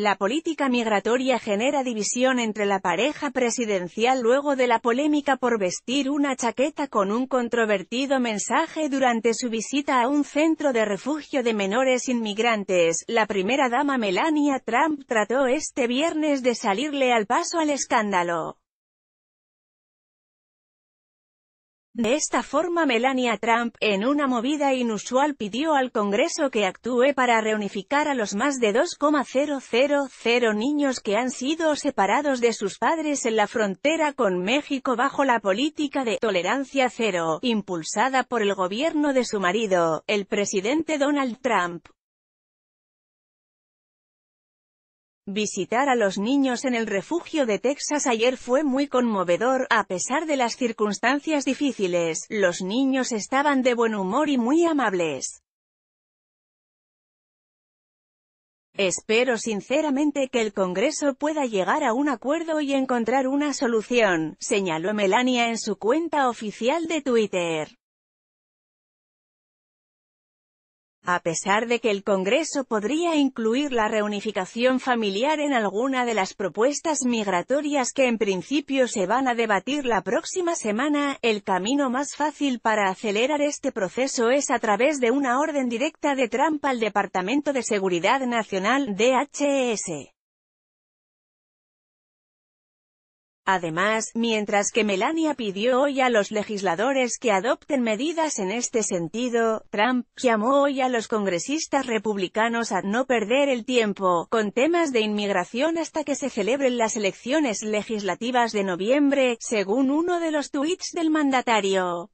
La política migratoria genera división entre la pareja presidencial luego de la polémica por vestir una chaqueta con un controvertido mensaje durante su visita a un centro de refugio de menores inmigrantes. La primera dama Melania Trump trató este viernes de salirle al paso al escándalo. De esta forma Melania Trump, en una movida inusual pidió al Congreso que actúe para reunificar a los más de 2,000 niños que han sido separados de sus padres en la frontera con México bajo la política de «tolerancia cero», impulsada por el gobierno de su marido, el presidente Donald Trump. Visitar a los niños en el refugio de Texas ayer fue muy conmovedor, a pesar de las circunstancias difíciles, los niños estaban de buen humor y muy amables. Espero sinceramente que el Congreso pueda llegar a un acuerdo y encontrar una solución, señaló Melania en su cuenta oficial de Twitter. a pesar de que el Congreso podría incluir la reunificación familiar en alguna de las propuestas migratorias que en principio se van a debatir la próxima semana, el camino más fácil para acelerar este proceso es a través de una orden directa de Trump al Departamento de Seguridad Nacional, DHS. E Además, mientras que Melania pidió hoy a los legisladores que adopten medidas en este sentido, Trump llamó hoy a los congresistas republicanos a no perder el tiempo con temas de inmigración hasta que se celebren las elecciones legislativas de noviembre, según uno de los tuits del mandatario.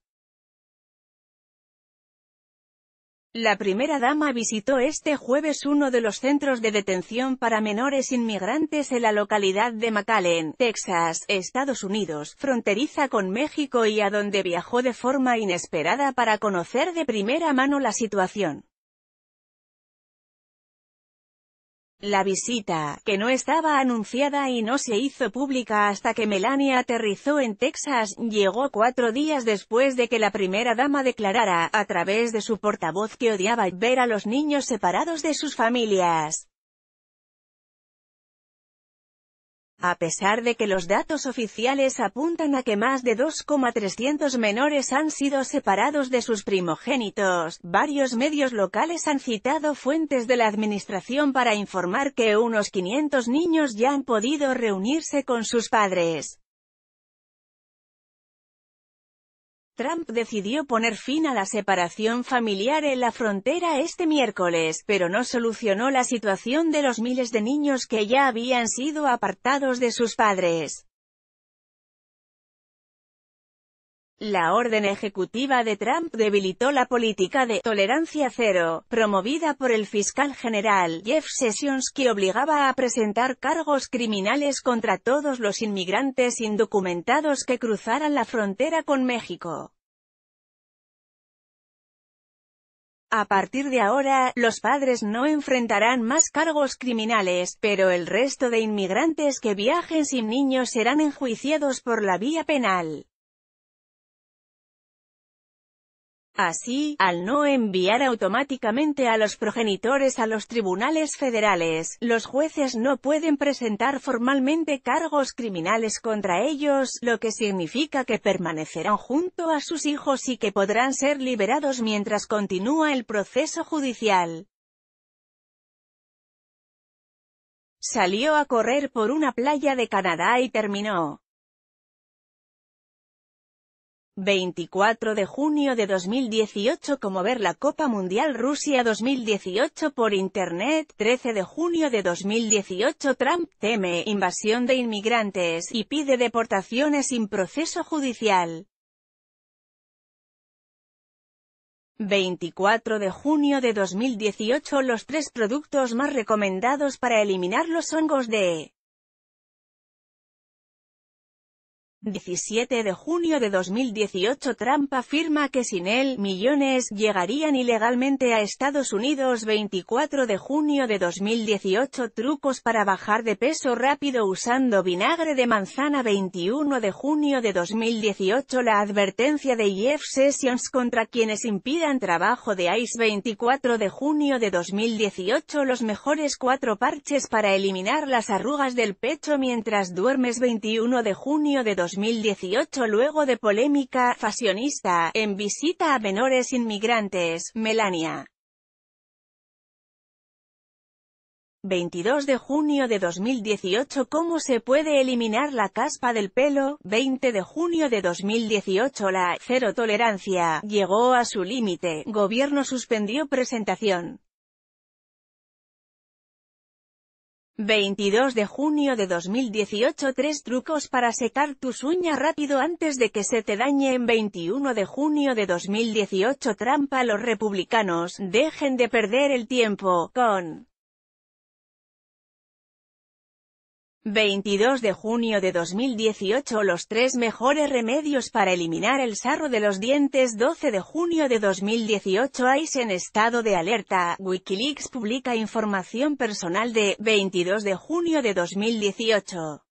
La primera dama visitó este jueves uno de los centros de detención para menores inmigrantes en la localidad de McAllen, Texas, Estados Unidos, fronteriza con México y a donde viajó de forma inesperada para conocer de primera mano la situación. La visita, que no estaba anunciada y no se hizo pública hasta que Melania aterrizó en Texas, llegó cuatro días después de que la primera dama declarara, a través de su portavoz que odiaba ver a los niños separados de sus familias. a pesar de que los datos oficiales apuntan a que más de 2,300 menores han sido separados de sus primogénitos, varios medios locales han citado fuentes de la administración para informar que unos 500 niños ya han podido reunirse con sus padres. Trump decidió poner fin a la separación familiar en la frontera este miércoles, pero no solucionó la situación de los miles de niños que ya habían sido apartados de sus padres. La orden ejecutiva de Trump debilitó la política de «tolerancia cero», promovida por el fiscal general Jeff Sessions que obligaba a presentar cargos criminales contra todos los inmigrantes indocumentados que cruzaran la frontera con México. A partir de ahora, los padres no enfrentarán más cargos criminales, pero el resto de inmigrantes que viajen sin niños serán enjuiciados por la vía penal. Así, al no enviar automáticamente a los progenitores a los tribunales federales, los jueces no pueden presentar formalmente cargos criminales contra ellos, lo que significa que permanecerán junto a sus hijos y que podrán ser liberados mientras continúa el proceso judicial. Salió a correr por una playa de Canadá y terminó 24 de junio de 2018 como ver la Copa Mundial Rusia 2018 por Internet, 13 de junio de 2018 Trump teme invasión de inmigrantes y pide deportaciones sin proceso judicial. 24 de junio de 2018 Los tres productos más recomendados para eliminar los hongos de 17 de junio de 2018 Trump afirma que sin él, millones llegarían ilegalmente a Estados Unidos 24 de junio de 2018 Trucos para bajar de peso rápido usando vinagre de manzana 21 de junio de 2018 La advertencia de Jeff Sessions contra quienes impidan trabajo de ICE 24 de junio de 2018 Los mejores cuatro parches para eliminar las arrugas del pecho mientras duermes 21 de junio de 2018 2018 luego de polémica fasionista, en visita a menores inmigrantes, Melania. 22 de junio de 2018 ¿Cómo se puede eliminar la caspa del pelo? 20 de junio de 2018 La cero tolerancia llegó a su límite. Gobierno suspendió presentación. 22 de junio de 2018 Tres trucos para secar tus uñas rápido antes de que se te dañe en 21 de junio de 2018 Trampa a Los republicanos, dejen de perder el tiempo, con 22 de junio de 2018 Los tres mejores remedios para eliminar el sarro de los dientes 12 de junio de 2018 AIS en estado de alerta, Wikileaks publica información personal de 22 de junio de 2018